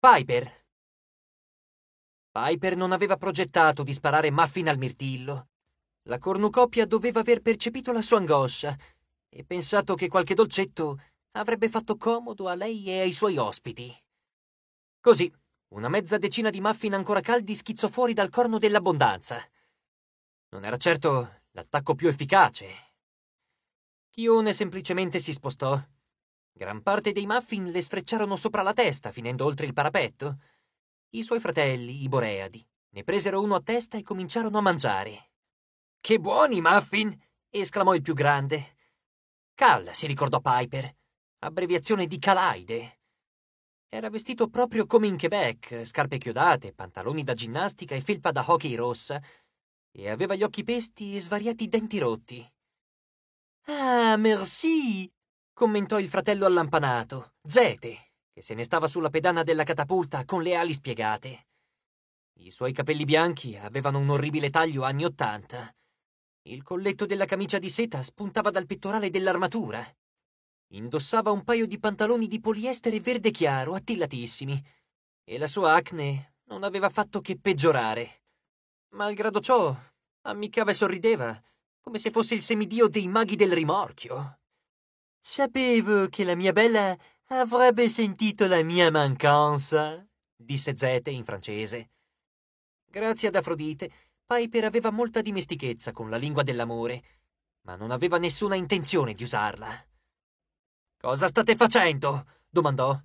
Piper. Piper non aveva progettato di sparare Muffin al mirtillo. La cornucopia doveva aver percepito la sua angoscia e pensato che qualche dolcetto avrebbe fatto comodo a lei e ai suoi ospiti. Così, una mezza decina di muffin ancora caldi schizzò fuori dal corno dell'abbondanza. Non era certo l'attacco più efficace. Chione semplicemente si spostò Gran parte dei muffin le sfrecciarono sopra la testa, finendo oltre il parapetto. I suoi fratelli, i Boreadi, ne presero uno a testa e cominciarono a mangiare. Che buoni muffin! esclamò il più grande. Cal, si ricordò Piper, abbreviazione di Calaide. Era vestito proprio come in Quebec, scarpe chiodate, pantaloni da ginnastica e felpa da hockey rossa, e aveva gli occhi pesti e svariati denti rotti. Ah, merci! commentò il fratello allampanato, Zete, che se ne stava sulla pedana della catapulta con le ali spiegate. I suoi capelli bianchi avevano un orribile taglio anni Ottanta. Il colletto della camicia di seta spuntava dal pettorale dell'armatura. Indossava un paio di pantaloni di poliestere verde chiaro, attillatissimi, e la sua acne non aveva fatto che peggiorare. Malgrado ciò, ammiccava e sorrideva, come se fosse il semidio dei maghi del rimorchio. Sapevo che la mia bella avrebbe sentito la mia mancanza, disse Zete in francese. Grazie ad Afrodite, Piper aveva molta dimestichezza con la lingua dell'amore, ma non aveva nessuna intenzione di usarla. Cosa state facendo? domandò.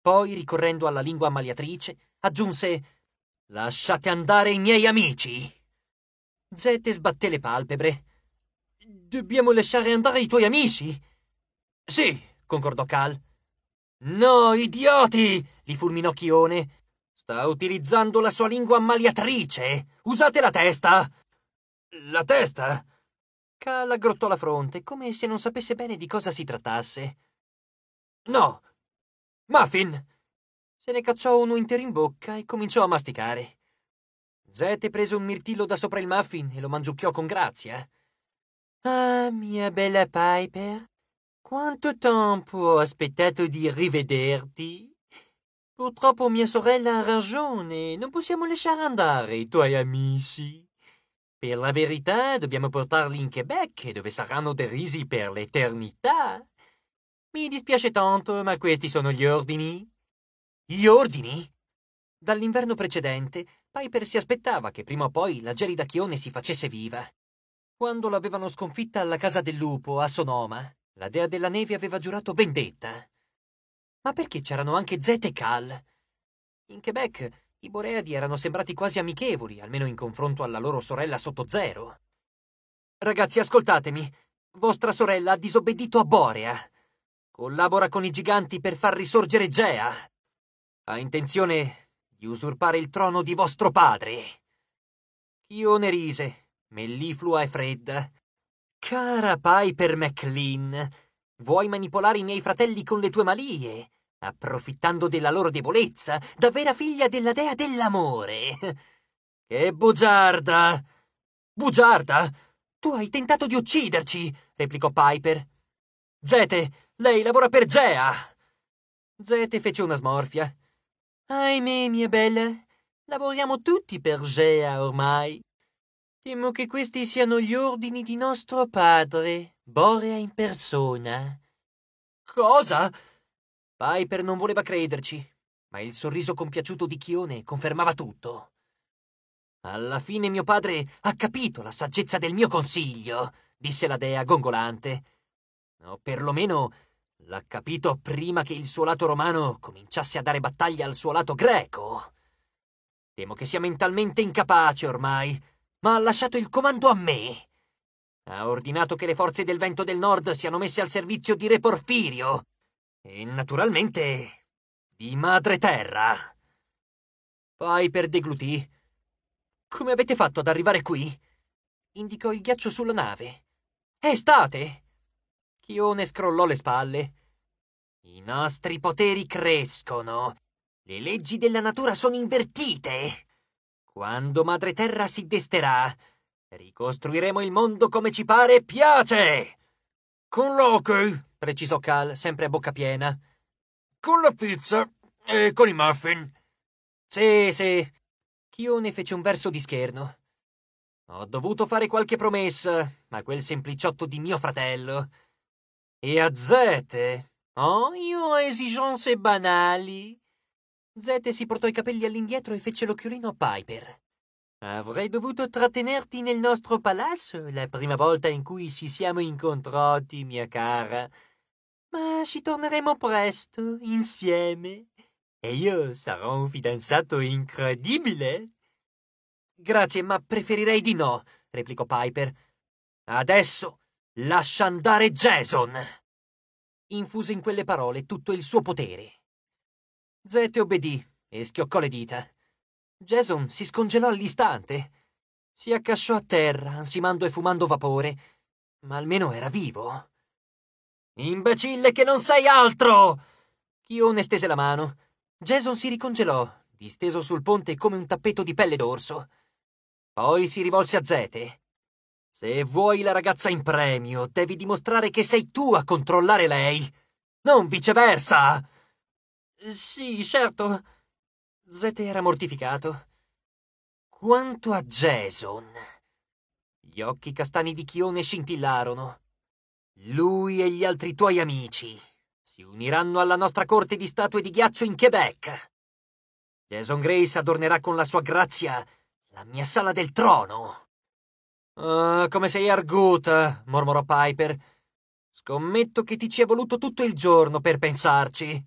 Poi, ricorrendo alla lingua ammaliatrice, aggiunse Lasciate andare i miei amici. Zete sbatté le palpebre. Dobbiamo lasciare andare i tuoi amici? Sì, concordò Cal. No, idioti! li fulminò Chione. Sta utilizzando la sua lingua ammaliatrice. Usate la testa! La testa? Cal aggrottò la fronte, come se non sapesse bene di cosa si trattasse. No! Muffin! Se ne cacciò uno intero in bocca e cominciò a masticare. Zete prese un mirtillo da sopra il muffin e lo mangiucchiò con grazia. Ah, mia bella Piper, quanto tempo ho aspettato di rivederti? Purtroppo mia sorella ha ragione, non possiamo lasciare andare i tuoi amici. Per la verità, dobbiamo portarli in Quebec, dove saranno derisi per l'eternità. Mi dispiace tanto, ma questi sono gli ordini. Gli ordini? Dall'inverno precedente, Piper si aspettava che prima o poi la gelida Chione si facesse viva. Quando l'avevano sconfitta alla casa del lupo a Sonoma, la dea della neve aveva giurato vendetta. Eh? Ma perché c'erano anche Zet e Cal? In Quebec i Boreadi erano sembrati quasi amichevoli, almeno in confronto alla loro sorella sotto zero. Ragazzi, ascoltatemi. Vostra sorella ha disobbedito a Borea. Collabora con i giganti per far risorgere Gea. Ha intenzione di usurpare il trono di vostro padre. Chione rise, melliflua e fredda, Cara Piper McLean, vuoi manipolare i miei fratelli con le tue malie, approfittando della loro debolezza, da vera figlia della dea dell'amore. Che bugiarda! Bugiarda! Tu hai tentato di ucciderci, replicò Piper. Zete, lei lavora per Gea! Zete fece una smorfia. Ahimè, mia bella, lavoriamo tutti per Gea ormai. Temo che questi siano gli ordini di nostro padre, Borea in persona. Cosa? Piper non voleva crederci, ma il sorriso compiaciuto di Chione confermava tutto. Alla fine mio padre ha capito la saggezza del mio consiglio, disse la dea gongolante. O perlomeno l'ha capito prima che il suo lato romano cominciasse a dare battaglia al suo lato greco. Temo che sia mentalmente incapace ormai ma ha lasciato il comando a me. Ha ordinato che le forze del vento del nord siano messe al servizio di Re Porfirio e, naturalmente, di Madre Terra. Poi per deglutì. Come avete fatto ad arrivare qui? Indicò il ghiaccio sulla nave. È estate! Chione scrollò le spalle. I nostri poteri crescono. Le leggi della natura sono invertite. Quando Madre Terra si desterà, ricostruiremo il mondo come ci pare e piace! Con l'hockey, precisò Cal, sempre a bocca piena. Con la pizza e con i muffin. Sì, sì. Chione fece un verso di scherno. Ho dovuto fare qualche promessa ma quel sempliciotto di mio fratello. E a Zete, oh, io ho esigenze banali. Zete si portò i capelli all'indietro e fece l'occhiolino a Piper. Avrei dovuto trattenerti nel nostro palazzo la prima volta in cui ci siamo incontrati, mia cara. Ma ci torneremo presto, insieme. E io sarò un fidanzato incredibile. Grazie, ma preferirei di no, replicò Piper. Adesso lascia andare Jason. Infuse in quelle parole tutto il suo potere. Zete obbedì e schioccò le dita. Jason si scongelò all'istante. Si accasciò a terra, ansimando e fumando vapore, ma almeno era vivo. Imbecille che non sei altro! Chione stese la mano. Jason si ricongelò, disteso sul ponte come un tappeto di pelle d'orso. Poi si rivolse a Zete. Se vuoi la ragazza in premio, devi dimostrare che sei tu a controllare lei, non viceversa! Eh, sì, certo. Zete era mortificato. Quanto a Jason. Gli occhi castani di Chione scintillarono. Lui e gli altri tuoi amici si uniranno alla nostra corte di statue di ghiaccio in Quebec. Jason Grace adornerà con la sua grazia la mia sala del trono. Uh, come sei arguta, mormorò Piper. Scommetto che ti ci è voluto tutto il giorno per pensarci.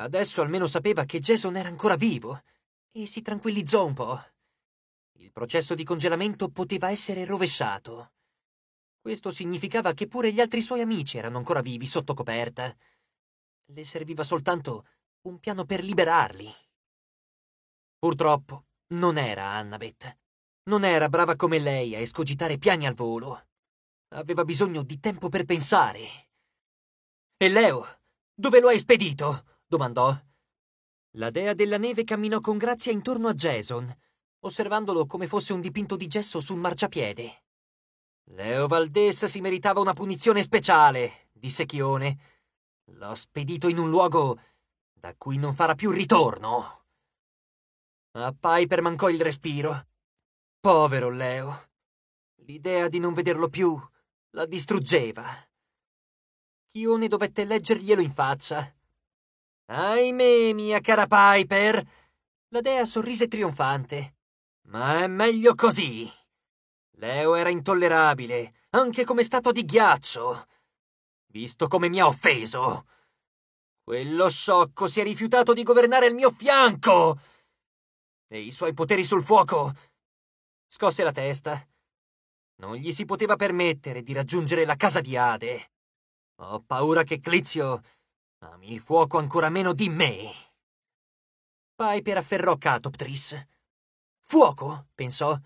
Adesso almeno sapeva che Jason era ancora vivo e si tranquillizzò un po'. Il processo di congelamento poteva essere rovesciato. Questo significava che pure gli altri suoi amici erano ancora vivi sotto coperta. Le serviva soltanto un piano per liberarli. Purtroppo non era Annabeth. Non era brava come lei a escogitare piani al volo. Aveva bisogno di tempo per pensare. E Leo, dove lo hai spedito? domandò. La dea della neve camminò con grazia intorno a Jason, osservandolo come fosse un dipinto di gesso sul marciapiede. Leo Valdessa si meritava una punizione speciale, disse Chione. L'ho spedito in un luogo da cui non farà più ritorno. A Piper mancò il respiro. Povero Leo. L'idea di non vederlo più la distruggeva. Chione dovette leggerglielo in faccia Ahimè, mia cara Piper! La dea sorrise trionfante. Ma è meglio così. Leo era intollerabile, anche come stato di ghiaccio. Visto come mi ha offeso. Quello sciocco si è rifiutato di governare il mio fianco! E i suoi poteri sul fuoco! Scosse la testa. Non gli si poteva permettere di raggiungere la casa di Ade. Ho paura che Clizio Ami il fuoco ancora meno di me. Piper afferrò Catoptris. Fuoco, pensò.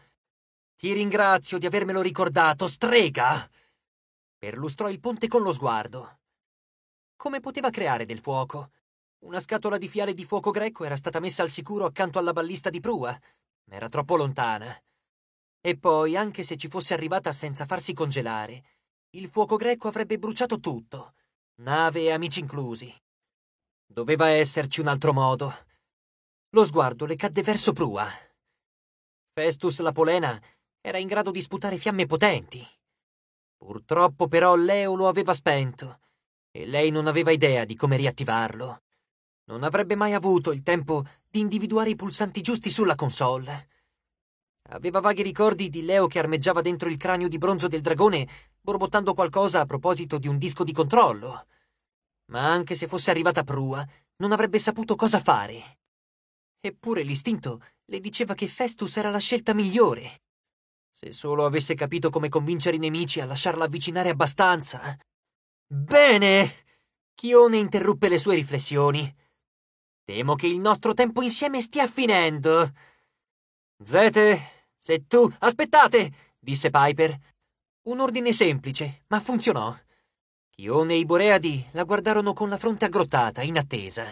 Ti ringrazio di avermelo ricordato, strega! Perlustrò il ponte con lo sguardo. Come poteva creare del fuoco? Una scatola di fiale di fuoco greco era stata messa al sicuro accanto alla ballista di prua. Era troppo lontana. E poi, anche se ci fosse arrivata senza farsi congelare, il fuoco greco avrebbe bruciato tutto nave e amici inclusi. Doveva esserci un altro modo. Lo sguardo le cadde verso prua. Festus la polena era in grado di sputare fiamme potenti. Purtroppo però Leo lo aveva spento e lei non aveva idea di come riattivarlo. Non avrebbe mai avuto il tempo di individuare i pulsanti giusti sulla console. Aveva vaghi ricordi di Leo che armeggiava dentro il cranio di bronzo del dragone borbottando qualcosa a proposito di un disco di controllo. Ma anche se fosse arrivata prua, non avrebbe saputo cosa fare. Eppure l'istinto le diceva che Festus era la scelta migliore. Se solo avesse capito come convincere i nemici a lasciarla avvicinare abbastanza. Bene! Chione interruppe le sue riflessioni. Temo che il nostro tempo insieme stia finendo. Zete, se tu... Aspettate! disse Piper un ordine semplice, ma funzionò. Chione e i Boreadi la guardarono con la fronte aggrottata, in attesa.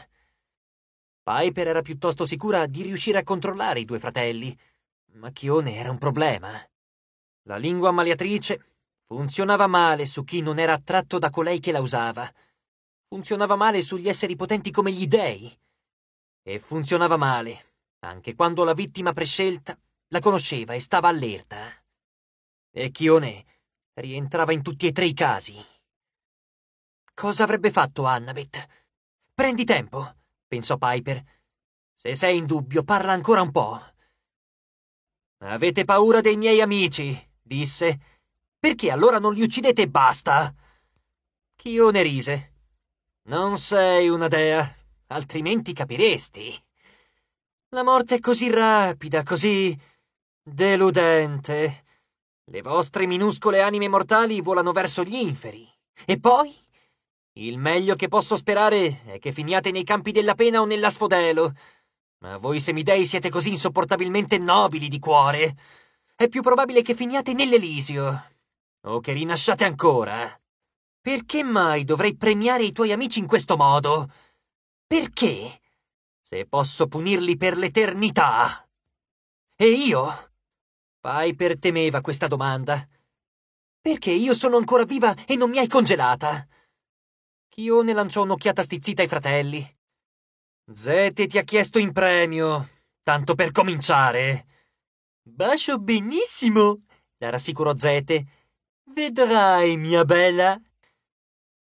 Piper era piuttosto sicura di riuscire a controllare i due fratelli, ma Chione era un problema. La lingua maleatrice funzionava male su chi non era attratto da colei che la usava. Funzionava male sugli esseri potenti come gli dei. E funzionava male anche quando la vittima prescelta la conosceva e stava allerta. E Chione Rientrava in tutti e tre i casi. Cosa avrebbe fatto Annabeth? Prendi tempo, pensò Piper. Se sei in dubbio, parla ancora un po'. Avete paura dei miei amici, disse. Perché allora non li uccidete e basta? Chione rise. Non sei una dea, altrimenti capiresti. La morte è così rapida, così deludente. Le vostre minuscole anime mortali volano verso gli inferi. E poi? Il meglio che posso sperare è che finiate nei campi della pena o nella sfodelo. Ma voi semidei siete così insopportabilmente nobili di cuore. È più probabile che finiate nell'Elisio. O che rinasciate ancora. Perché mai dovrei premiare i tuoi amici in questo modo? Perché? Se posso punirli per l'eternità. E io? Piper temeva questa domanda. Perché io sono ancora viva e non mi hai congelata? Chione lanciò un'occhiata stizzita ai fratelli. Zete ti ha chiesto in premio, tanto per cominciare. Bacio benissimo, la rassicurò Zete. Vedrai, mia bella.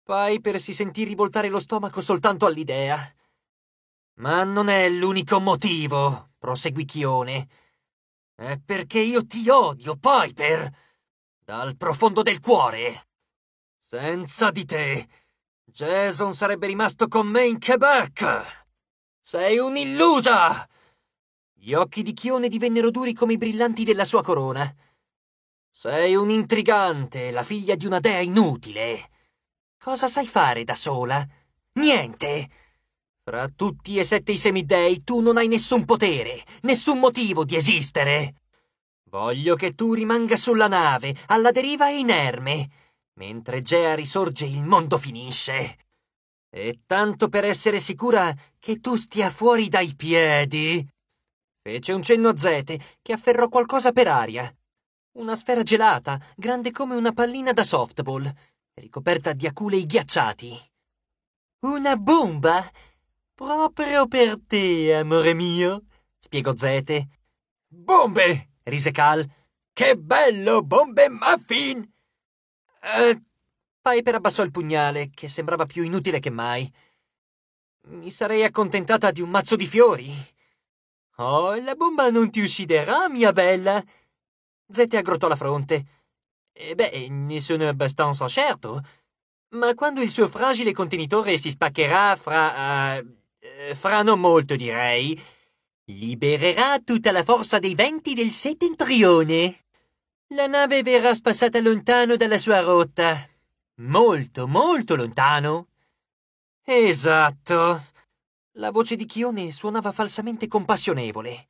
Piper si sentì rivoltare lo stomaco soltanto all'idea. Ma non è l'unico motivo, proseguì Chione. È eh, perché io ti odio, Piper! Dal profondo del cuore! Senza di te, Jason sarebbe rimasto con me in Quebec! Sei un'illusa! Gli occhi di Chione divennero duri come i brillanti della sua corona. Sei un intrigante, la figlia di una dea inutile. Cosa sai fare da sola? Niente! Tra tutti e sette i semidei tu non hai nessun potere, nessun motivo di esistere. Voglio che tu rimanga sulla nave, alla deriva e inerme. Mentre Gea risorge il mondo finisce. E tanto per essere sicura che tu stia fuori dai piedi. Fece un cenno a Zete, che afferrò qualcosa per aria. Una sfera gelata, grande come una pallina da softball, ricoperta di aculei ghiacciati. Una bomba? Proprio per te, amore mio, spiegò Zete. Bombe! rise Cal. Che bello, bombe muffin! Eh, Piper abbassò il pugnale, che sembrava più inutile che mai. Mi sarei accontentata di un mazzo di fiori. Oh, la bomba non ti ucciderà, mia bella! Zete aggrottò la fronte. E eh, beh, ne sono abbastanza certo. Ma quando il suo fragile contenitore si spaccherà fra... Uh, eh, fra non molto direi, libererà tutta la forza dei venti del settentrione. La nave verrà spassata lontano dalla sua rotta. Molto, molto lontano. Esatto. La voce di Chione suonava falsamente compassionevole.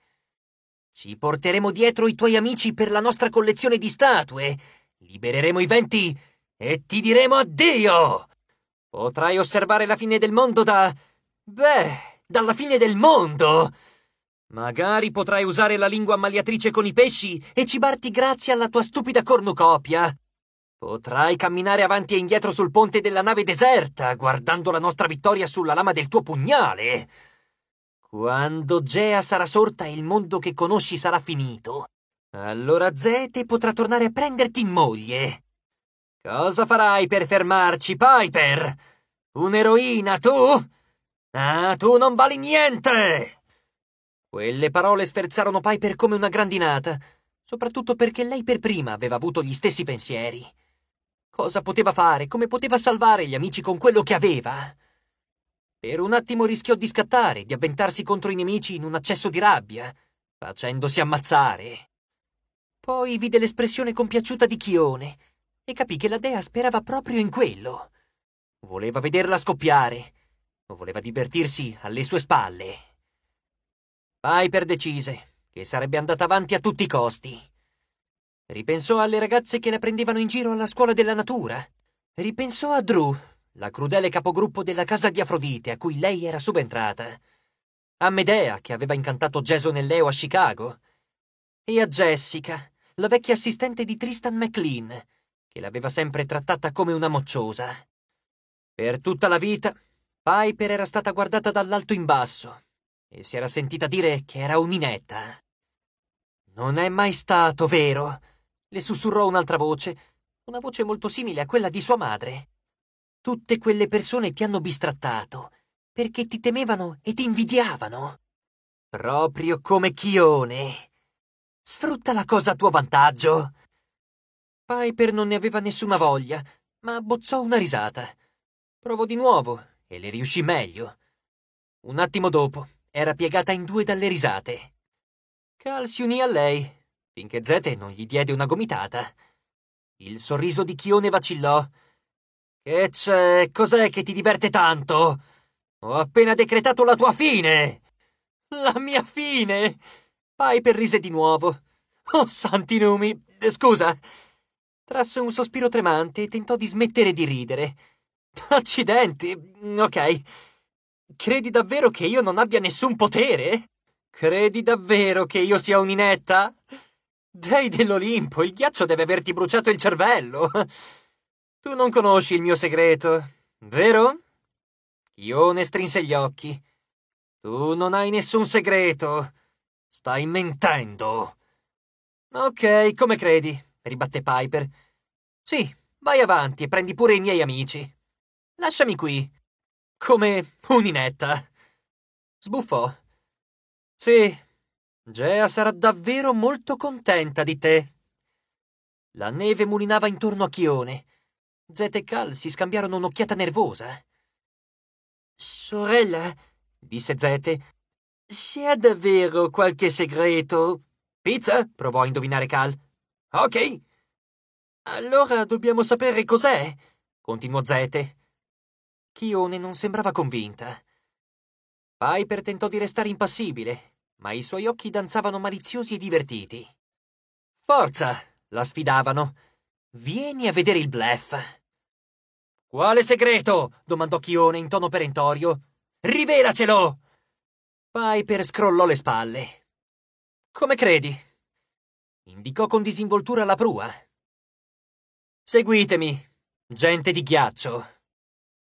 Ci porteremo dietro i tuoi amici per la nostra collezione di statue. Libereremo i venti e ti diremo addio. Potrai osservare la fine del mondo da Beh, dalla fine del mondo! Magari potrai usare la lingua ammaliatrice con i pesci e cibarti grazie alla tua stupida cornucopia. Potrai camminare avanti e indietro sul ponte della nave deserta, guardando la nostra vittoria sulla lama del tuo pugnale. Quando Gea sarà sorta e il mondo che conosci sarà finito, allora Zete potrà tornare a prenderti in moglie. Cosa farai per fermarci, Piper? Un'eroina, tu? Ah, tu non vali niente! Quelle parole sferzarono Piper come una grandinata, soprattutto perché lei per prima aveva avuto gli stessi pensieri. Cosa poteva fare? Come poteva salvare gli amici con quello che aveva? Per un attimo rischiò di scattare, di avventarsi contro i nemici in un accesso di rabbia, facendosi ammazzare. Poi vide l'espressione compiaciuta di Chione e capì che la dea sperava proprio in quello. Voleva vederla scoppiare, voleva divertirsi alle sue spalle. Piper decise che sarebbe andata avanti a tutti i costi. Ripensò alle ragazze che la prendevano in giro alla scuola della natura. Ripensò a Drew, la crudele capogruppo della casa di Afrodite a cui lei era subentrata. A Medea, che aveva incantato Jason e Leo a Chicago. E a Jessica, la vecchia assistente di Tristan McLean, che l'aveva sempre trattata come una mocciosa. Per tutta la vita Piper era stata guardata dall'alto in basso e si era sentita dire che era un'inetta. Non è mai stato vero, le sussurrò un'altra voce, una voce molto simile a quella di sua madre. Tutte quelle persone ti hanno bistrattato perché ti temevano e ti invidiavano. Proprio come Chione. Sfrutta la cosa a tuo vantaggio. Piper non ne aveva nessuna voglia, ma abbozzò una risata. Provò di nuovo e le riuscì meglio. Un attimo dopo era piegata in due dalle risate. Cal si unì a lei, finché Zete non gli diede una gomitata. Il sorriso di Chione vacillò. Che c'è? Cos'è che ti diverte tanto? Ho appena decretato la tua fine! La mia fine! Piper rise di nuovo. Oh, santi numi! Scusa! Trasse un sospiro tremante e tentò di smettere di ridere. Accidenti, mm, ok. Credi davvero che io non abbia nessun potere? Credi davvero che io sia un'inetta? Dei dell'Olimpo, il ghiaccio deve averti bruciato il cervello. Tu non conosci il mio segreto, vero? Ione strinse gli occhi. Tu non hai nessun segreto. Stai mentendo. Ok, come credi, ribatte Piper. Sì, vai avanti e prendi pure i miei amici. Lasciami qui. Come un'inetta. Sbuffò. Sì, Gea sarà davvero molto contenta di te. La neve mulinava intorno a Chione. Zet e Cal si scambiarono un'occhiata nervosa. Sorella, disse Zete, se ha davvero qualche segreto. Pizza? provò a indovinare Cal. Ok. Allora dobbiamo sapere cos'è, continuò Zete. Chione non sembrava convinta. Piper tentò di restare impassibile, ma i suoi occhi danzavano maliziosi e divertiti. Forza! la sfidavano. Vieni a vedere il blef. Quale segreto? domandò Chione in tono perentorio. Rivelacelo! Piper scrollò le spalle. Come credi? indicò con disinvoltura la prua. Seguitemi, gente di ghiaccio.